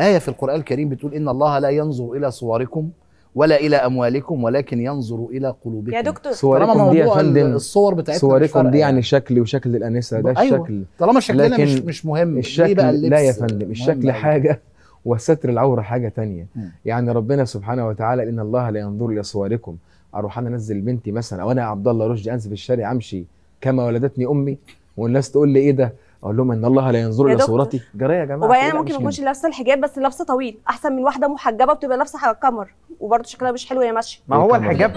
آية في القرآن الكريم بتقول إن الله لا ينظر إلى صوركم ولا الى اموالكم ولكن ينظر الى قلوبكم يا دكتور صوركم دي يا فندم الصور بتاعتكم صوركم دي يعني شكل وشكل الانسه ده أيوة. الشكل طالما شكلنا مش مش مهم الشكل ليه بقى اللبس لا يا فندم الشكل حاجه وستر العوره حاجه تانية م. يعني ربنا سبحانه وتعالى ان الله لا ينظر الى صوركم اروح انا انزل بنتي مثلا او انا عبد الله رشدي انزل في الشارع امشي كما ولدتني امي والناس تقول لي ايه ده اقول لهم ان الله لا ينظر الى صورتي جرايه يا جماعه وبعدين ممكن ما تكونش لابسه الحجاب بس لابسه طويل احسن من واحده محجبه بتبقى لابسه قمر وبرده شكلها مش حلو وهي ماشيه ما هو الحجاب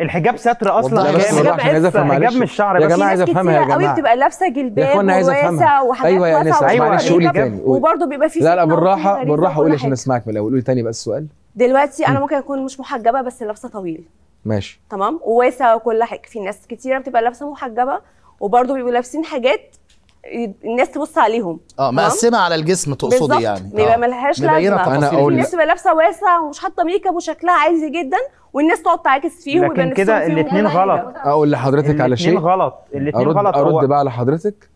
الحجاب ستر اصلا الحجاب الحجاب مش شعر يا جماعه عايز افهمها يا جماعه قوي بتبقى لابسه جلباب واسع وحاجات ايوه يا انسه معلش قولي تاني وبرده بيبقى في لا لا بالراحه بالراحه قولي عشان اسمعك من الاول قولي تاني بقى السؤال دلوقتي انا ممكن اكون مش محجبه بس لابسه طويل ماشي تمام وواسع وكل حاجه في ناس كتيره بتبقى لابسه محجبه وبرده بيبقوا لابسين حاجات الناس تبص عليهم اه مقسمه على الجسم تقصدي يعني بيبقى آه. ملهاش لازمه انا اقول الناس تبقى لابسه واسع ومش حاطه ميك اب وشكلها عادي جدا والناس تقعد تعاكس فيهم لكن كده الاثنين غلط اقول لحضرتك على شيء الاثنين غلط الاثنين غلط ارد بقى على حضرتك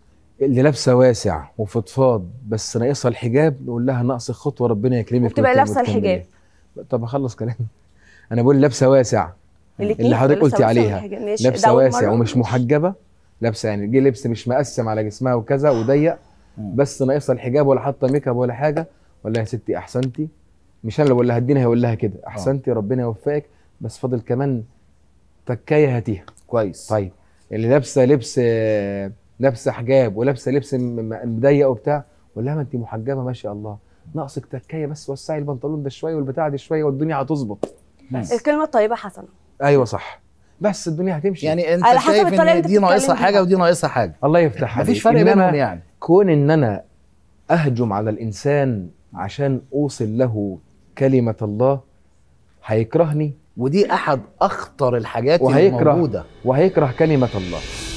اللي لابسه واسع وفضفاض بس ناقصها الحجاب نقول لها ناقص خطوه ربنا يكرمك تبقى لابسه الحجاب طب اخلص كلامي انا بقول لابسه واسع اللي, اللي حضرتك قلتي عليها لابسه واسع ومش محجبه لابسه يعني جه لبس مش مقسم على جسمها وكذا وضيق بس ناقصه الحجاب ولا حاطه ميك اب ولا حاجه ولا يا ستي احسنتي مش انا اللي بقول لها الدين هيقول لها كده آه. احسنتي ربنا يوفقك بس فاضل كمان تكايه هاتيها كويس طيب اللي لابسه لبس لابسه حجاب ولابسه لبس مضيق وبتاع ولا لها ما انت محجبه ما شاء الله ناقصك تكايه بس وسعي البنطلون ده شويه والبتاع دي شويه والدنيا هتظبط الكلمه الطيبه حسنه ايوه صح بس الدنيا هتمشي يعني انت على حسب شايف ان دي ناقصها حاجه ودي ناقصها حاجه الله يفتح عليك مفيش فرق بينهم يعني كون ان انا اهجم على الانسان عشان اوصل له كلمه الله هيكرهني ودي احد اخطر الحاجات وهيكره الموجوده وهيكره كلمه الله